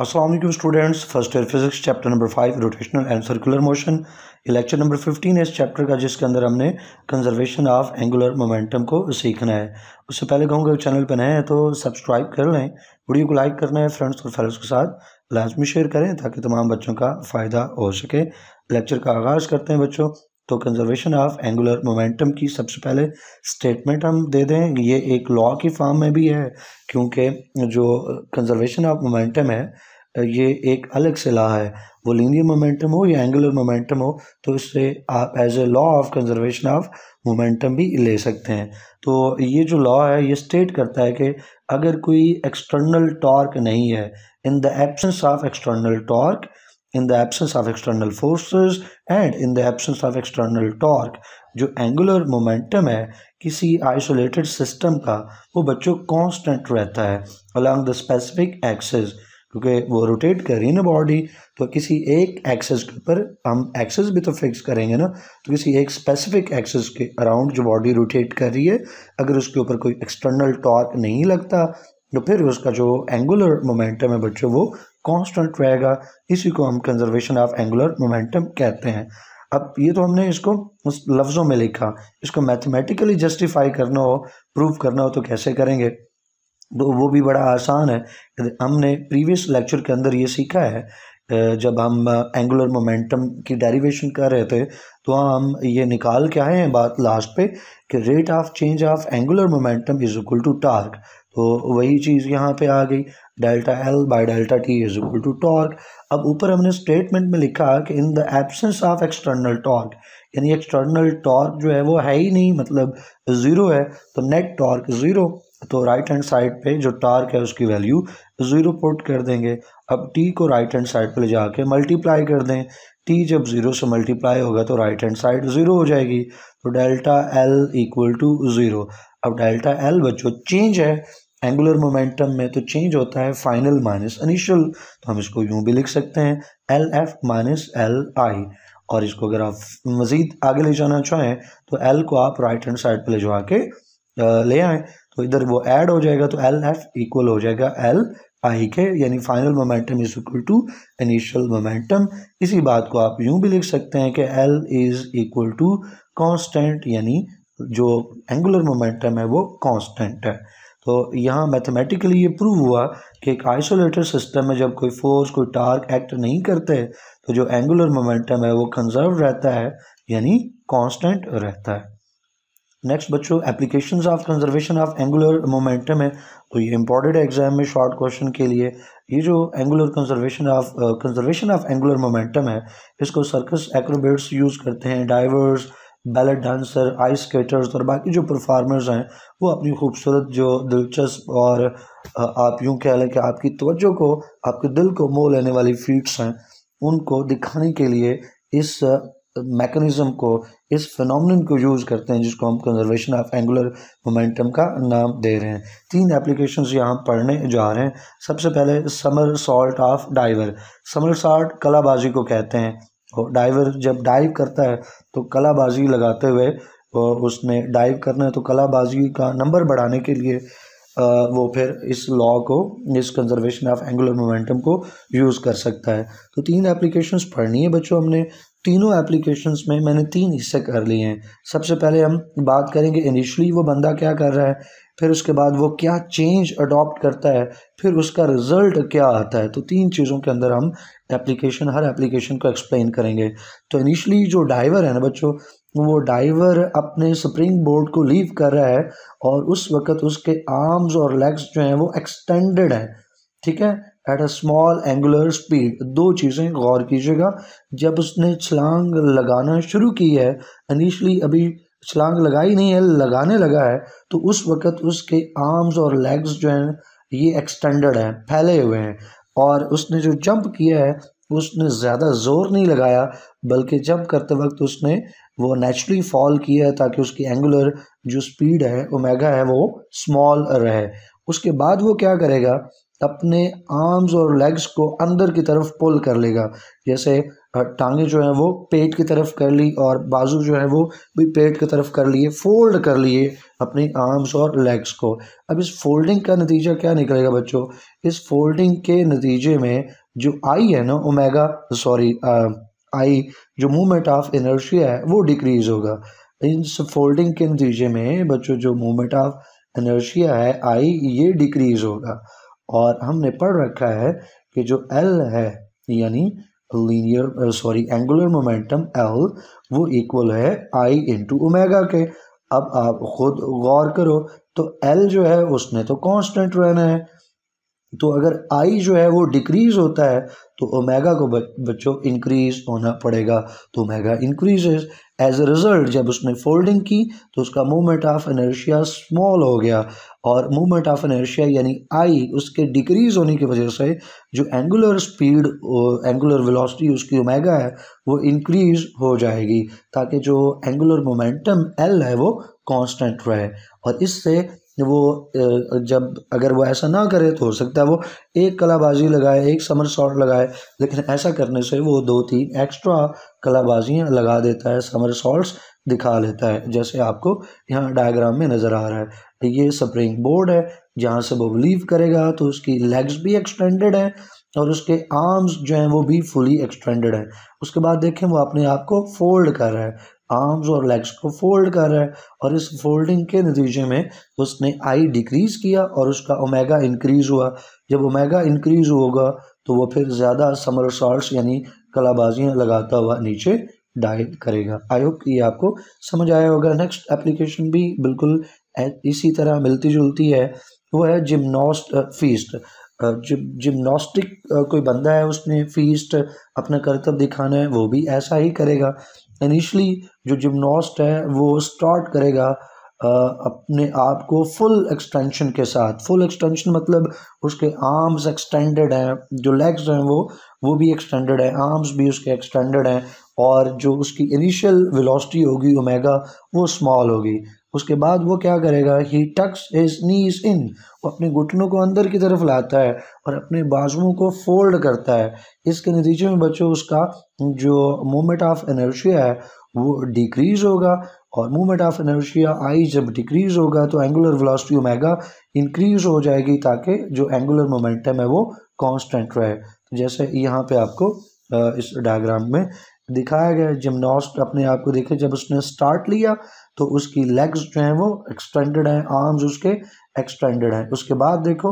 Aslam students first year physics chapter number five rotational and circular motion lecture number fifteen है इस chapter का जिसके अंदर हमने कंजर्वेशन ऑफ एंगुलर मोमेंटम को सीखना है उससे पहले कहूँगा चैनल पर नए हैं तो सब्सक्राइब कर लें वीडियो को लाइक करना है फ्रेंड्स और फैलोज के साथ लाजमी शेयर करें ताकि तमाम बच्चों का फ़ायदा हो सके लेक्चर का आगाज़ करते हैं बच्चों तो कंजर्वेशन ऑफ एंगुलर मोमेंटम की सबसे पहले स्टेटमेंट हम दे दें ये एक लॉ की फॉर्म में भी है क्योंकि जो कंजर्वेशन ऑफ मोमेंटम है ये एक अलग से लॉ है वो लीनियर मोमेंटम हो या एंगुलर मोमेंटम हो तो इससे आप as a law of conservation of momentum भी ले सकते हैं तो ये जो लॉ है ये स्टेट करता है कि अगर कोई एक्सटर्नल टॉर्क नहीं है in the absence of external torque in the absence of external forces and in the absence of external torque जो angular momentum है किसी isolated system का वो बच्चों constant रहता है along the specific axis क्योंकि वो रोटेट कर रही है ना बॉडी तो किसी एक एक्सेस के ऊपर हम एक्सेस भी तो फिक्स करेंगे ना तो किसी एक स्पेसिफिक एक्सेस के अराउंड जो बॉडी रोटेट कर रही है अगर उसके ऊपर कोई एक्सटर्नल टॉर्क नहीं लगता तो फिर उसका जो एंगुलर मोमेंटम है बच्चों वो कांस्टेंट रहेगा इसी को हम कंजर्वेशन ऑफ एंगुलर मोमेंटम कहते हैं अब ये तो हमने इसको उस लफ्ज़ों में लिखा इसको मैथमेटिकली जस्टिफाई करना हो प्रूव करना हो तो कैसे करेंगे तो वो भी बड़ा आसान है हमने प्रीवियस लेक्चर के अंदर ये सीखा है जब हम एंगुलर मोमेंटम की डेरिवेशन कर रहे थे तो हम ये निकाल के आए हैं बात लास्ट पे कि rate of change of angular momentum is equal to torque तो वही चीज़ यहाँ पे आ गई delta L by delta T is equal to torque अब ऊपर हमने स्टेटमेंट में लिखा कि in the absence of external torque यानी एक्सटर्नल टॉर्क जो है वो है ही नहीं मतलब ज़ीरो है तो नेट टॉर्क ज़ीरो तो राइट हैंड साइड पे जो टार्क है उसकी वैल्यू ज़ीरो पुट कर देंगे अब टी को राइट हैंड साइड पर ले जाके मल्टीप्लाई कर दें टी जब ज़ीरो से मल्टीप्लाई होगा तो राइट हैंड साइड ज़ीरो हो जाएगी तो delta L equal to zero अब डेल्टा एल बच्चों चेंज है एंगुलर मोमेंटम में तो चेंज होता है फाइनल माइनस इनिशियल तो हम इसको यूं भी लिख सकते हैं L F minus L I और इसको अगर आप मज़ीद आगे ले जाना चाहें तो एल को आप राइट हैंड साइड पर ले जा के ले आएँ तो इधर वो ऐड हो जाएगा तो एल एफ इक्वल हो जाएगा एल आई के यानी final momentum is equal to initial momentum इसी बात को आप यूं भी लिख सकते हैं कि L is equal to constant यानी जो एंगुलर मोमेंटम है वो कांस्टेंट है तो यहाँ मैथमेटिकली ये प्रूव हुआ कि एक आइसोलेटेड सिस्टम में जब कोई फोर्स कोई टार्क एक्ट नहीं करते तो जो एंगुलर मोमेंटम है वो कंजर्व रहता है यानी कांस्टेंट रहता है नेक्स्ट बच्चों applications of conservation of angular momentum है तो ये इंपॉर्टेंट एग्जाम में शॉर्ट क्वेश्चन के लिए ये जो angular conservation of conservation of angular momentum है इसको सर्कस एक्रोबेट्स यूज़ करते हैं divers ballet dancer ice skaters और बाकी जो परफार्मर्स हैं वो अपनी खूबसूरत जो दिलचस्प और आप यूँ कह लें कि आपकी तवज्जो को आपके दिल को मोह लेने वाली फीट्स हैं उनको दिखाने के लिए इस मैकेनिज़्म को इस फिनमिन को यूज़ करते हैं जिसको हम कंजर्वेशन ऑफ एंगुलर मोमेंटम का नाम दे रहे हैं तीन एप्लीकेशन यहाँ पढ़ने जा रहे हैं सबसे पहले somersault of diver somersault कलाबाजी को कहते हैं और डाइवर जब डाइव करता है तो कलाबाजी लगाते हुए उसने डाइव करना है तो कलाबाजी का नंबर बढ़ाने के लिए वो फिर इस लॉ को इस कंजर्वेशन ऑफ एंगुलर मोमेंटम को यूज़ कर सकता है तो तीन एप्लीकेशंस पढ़नी है बच्चों हमने तीनों एप्लीकेशंस में मैंने तीन हिस्से कर लिए हैं सबसे पहले हम बात करेंगे इनिशली वो बंदा क्या कर रहा है फिर उसके बाद वो क्या चेंज अडॉप्ट करता है फिर उसका रिज़ल्ट क्या आता है तो तीन चीज़ों के अंदर हम एप्लीकेशन हर एप्लीकेशन को एक्सप्लेन करेंगे तो इनिशली जो डाइवर है ना बच्चों वो डाइवर अपने स्प्रिंग बोर्ड को लीव कर रहा है और उस वक्त उसके आर्म्स और लेग्स जो हैं वो एक्सटेंडेड हैं ठीक है at a small angular speed दो चीज़ें गौर कीजिएगा जब उसने छलांग लगाना शुरू की है इनिशली अभी छलांग लगाई नहीं है लगाने लगा है तो उस वक़्त उसके आर्म्स और लेग्स जो हैं ये एक्सटेंडेड हैं फैले हुए हैं और उसने जो जंप किया है उसने ज़्यादा ज़ोर नहीं लगाया बल्कि जंप करते वक्त उसने वो नेचुरली फॉल किया है ताकि उसकी एंगुलर जो स्पीड है ओमेगा है वो स्मॉल रहे उसके बाद वो क्या करेगा अपने आर्म्स और लेग्स को अंदर की तरफ पुल कर लेगा जैसे टांगे जो है वो पेट की तरफ कर ली और बाजू जो है वो भी पेट की तरफ कर लिए फोल्ड कर लिए अपने आर्म्स और लेग्स को अब इस फोल्डिंग का नतीजा क्या निकलेगा बच्चों इस फोल्डिंग के नतीजे में जो आई है ना ओमेगा सॉरी आई जो मूवमेंट ऑफ एनर्जिया है वो डिक्रीज होगा इस फोल्डिंग के नतीजे में बच्चों जो मूवमेंट ऑफ एनर्जिया है आई ये डिक्रीज होगा और हमने पढ़ रखा है कि जो एल है यानी linear sorry angular momentum L वो इक्वल है आई इंटू ओमेगा के अब आप खुद गौर करो तो एल जो है उसने तो कांस्टेंट रहना है तो अगर आई जो है वो डिक्रीज होता है तो ओमेगा को बच्चों इंक्रीज होना पड़ेगा तो omega increases as a result जब उसने फोल्डिंग की तो उसका मोमेंट ऑफ एनर्शिया स्मॉल हो गया और मूवमेंट ऑफ एनर्शिया यानी आई उसके डिक्रीज होने की वजह से जो एंगुलर स्पीड एंगुलर वेलोसिटी उसकी ओमेगा है वो इंक्रीज हो जाएगी ताकि जो एंगुलर मोमेंटम एल है वो कांस्टेंट रहे और इससे वो जब अगर वो ऐसा ना करे तो हो सकता है वो एक कलाबाजी लगाए एक समर शॉट लगाए लेकिन ऐसा करने से वो दो तीन एक्स्ट्रा कलाबाजियाँ लगा देता है समर शॉट्स दिखा लेता है जैसे आपको यहाँ डायग्राम में नज़र आ रहा है तो ये स्प्रिंग बोर्ड है जहाँ से वो लीव करेगा तो उसकी लेग्स भी एक्सटेंडेड हैं और उसके आर्म्स जो हैं वो भी फुली एक्सटेंडेड हैं उसके बाद देखें वो अपने आप को फोल्ड कर रहा है आर्म्स और लेग्स को फोल्ड कर रहा है और इस फोल्डिंग के नतीजे में उसने आई डिक्रीज़ किया और उसका ओमेगा इंक्रीज़ हुआ जब ओमेगा इंक्रीज़ होगा तो वो फिर ज़्यादा समर यानी कलाबाजियाँ लगाता हुआ नीचे डायल करेगा आई होप कि आपको समझ आया होगा नेक्स्ट एप्लीकेशन भी बिल्कुल इसी तरह मिलती जुलती है वो है जिमनास्ट फीस्ट जिम जिमनास्टिक कोई बंदा है उसने फीस्ट अपना कर्तव्य दिखाना है वो भी ऐसा ही करेगा इनिशली जो जिमनास्ट है वो स्टार्ट करेगा अपने आप को फुल एक्सटेंशन के साथ फुल एक्सटेंशन मतलब उसके आर्म्स एक्सटेंडेड हैं जो लेग्स हैं वो वो भी एक्सटेंडेड है आर्म्स भी उसके एक्सटेंडेड हैं और जो उसकी इनिशियल वेलोसिटी होगी ओमेगा वो स्मॉल होगी उसके बाद वो क्या करेगा ही टक्स हिज नीज इन वो अपने घुटनों को अंदर की तरफ लाता है और अपने बाजुओं को फोल्ड करता है इसके नतीजे में बच्चों उसका जो मोमेंट ऑफ एनर्जिया है वो डिक्रीज़ होगा और मूवमेंट ऑफ एनर्जिया आई जब डिक्रीज होगा तो एंगुलर वेलोसिटी ओमेगा इंक्रीज हो जाएगी ताकि जो एंगुलर मोमेंटम है वो कांस्टेंट रहे जैसे यहाँ पे आपको इस डायग्राम में दिखाया गया जिमनास्ट अपने आप को देखे जब उसने स्टार्ट लिया तो उसकी लेग्स जो हैं वो एक्सटेंडेड हैं आर्म्स उसके एक्सटेंडेड हैं उसके बाद देखो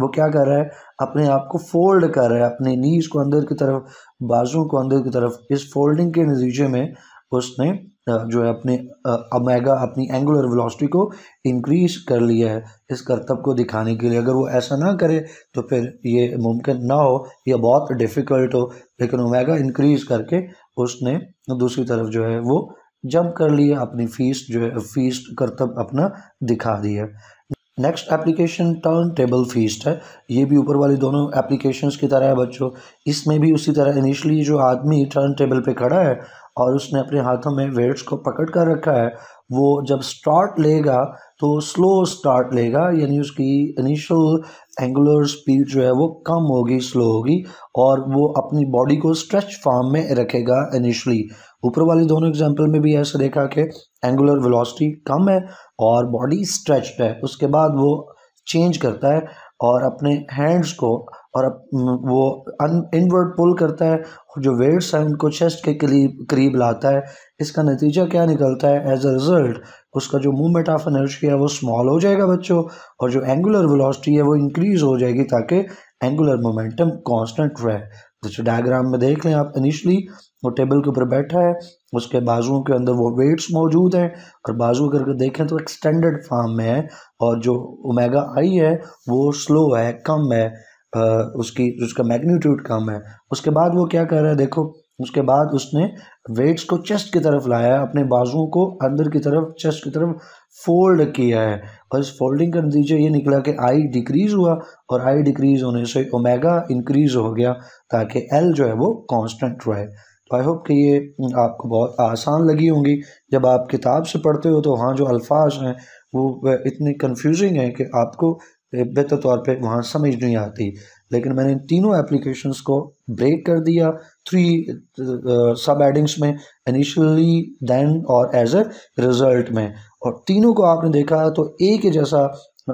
वो क्या कर रहा है अपने आप को फोल्ड कर रहा है अपने नीज को अंदर की तरफ बाजुओं को अंदर की तरफ इस फोल्डिंग के नतीजे में उसने जो है अपने अमेगा अपनी एंगुलर वेलोसिटी को इंक्रीज कर लिया है इस करतब को दिखाने के लिए अगर वो ऐसा ना करे तो फिर ये मुमकिन ना हो या बहुत डिफ़िकल्ट हो लेकिन ओमेगा इंक्रीज करके उसने दूसरी तरफ जो है वो जंप कर लिया अपनी फीस जो है फीस करतब अपना दिखा दिया next application turntable feast है ये भी ऊपर वाली दोनों एप्लीकेशंस की तरह है बच्चों इसमें भी उसी तरह इनिशियली जो आदमी टर्न टेबल पे खड़ा है और उसने अपने हाथों में वेट्स को पकड़ कर रखा है वो जब स्टार्ट लेगा तो स्लो स्टार्ट लेगा यानी उसकी इनिशियल एंगुलर स्पीड जो है वो कम होगी स्लो होगी और वो अपनी बॉडी को स्ट्रेच फॉर्म में रखेगा इनिशली ऊपर वाले दोनों एग्जाम्पल में भी ऐसा देखा कि एंगुलर वेलोसिटी कम है और बॉडी स्ट्रेच्ड है उसके बाद वो चेंज करता है और अपने हैंड्स को और वो वो इनवर्ड पुल करता है और जो वेट्स हैं उनको चेस्ट के करीब करीब लाता है इसका नतीजा क्या निकलता है एज अ रिज़ल्ट उसका जो मूवमेंट ऑफ एनर्जी है वो स्मॉल हो जाएगा बच्चों और जो एंगुलर वेलोसिटी है वो इंक्रीज़ हो जाएगी ताकि एंगुलर मोमेंटम कांस्टेंट रहे तो जैसे डायग्राम में देख लें आप इनिशली वो टेबल के ऊपर बैठा है उसके बाजुओं के अंदर वो वेट्स मौजूद हैं और बाजू करके देखें तो एक्सटेंडेड फार्म में है और जो ओमेगा आई है वो स्लो है कम है आ, उसकी उसका मैग्नीट्यूड कम है उसके बाद वो क्या कर रहा है देखो उसके बाद उसने वेट्स को चेस्ट की तरफ लाया अपने बाजुओं को अंदर की तरफ चेस्ट की तरफ फोल्ड किया है और इस फोल्डिंग कर दीजिए ये निकला कि आई डिक्रीज़ हुआ और आई डिक्रीज़ होने से ओमेगा इंक्रीज़ हो गया ताकि एल जो है वो कांस्टेंट रहे तो आई होप कि ये आपको बहुत आसान लगी होंगी जब आप किताब से पढ़ते हो तो वहाँ जो अल्फाज हैं वो इतने कन्फ्यूजिंग हैं कि आपको बेहतर तौर पर वहाँ समझ नहीं आती लेकिन मैंने इन तीनों एप्लीकेशंस को ब्रेक कर दिया थ्री सब एडिंग्स में इनिशियली देन और एज ए रिज़ल्ट में और तीनों को आपने देखा तो एक जैसा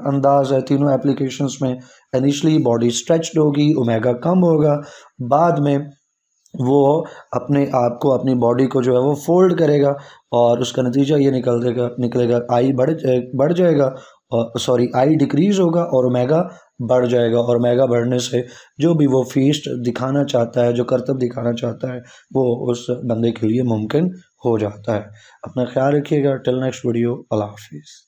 अंदाज है तीनों एप्लीकेशंस में इनिशली बॉडी स्ट्रेच्ड होगी ओमेगा कम होगा बाद में वो अपने आप को अपनी बॉडी को जो है वो फोल्ड करेगा और उसका नतीजा ये निकल देगा निकलेगा आई बढ़ बढ़ जाएगा और सॉरी आई डिक्रीज़ होगा और ओमेगा बढ़ जाएगा और ओमेगा बढ़ने से जो भी वो फीस दिखाना चाहता है जो कर्तव्य दिखाना चाहता है वो उस बंदे के लिए मुमकिन हो जाता है अपना ख्याल रखिएगा टिल नेक्स्ट वीडियो अल्लाह हाफिज़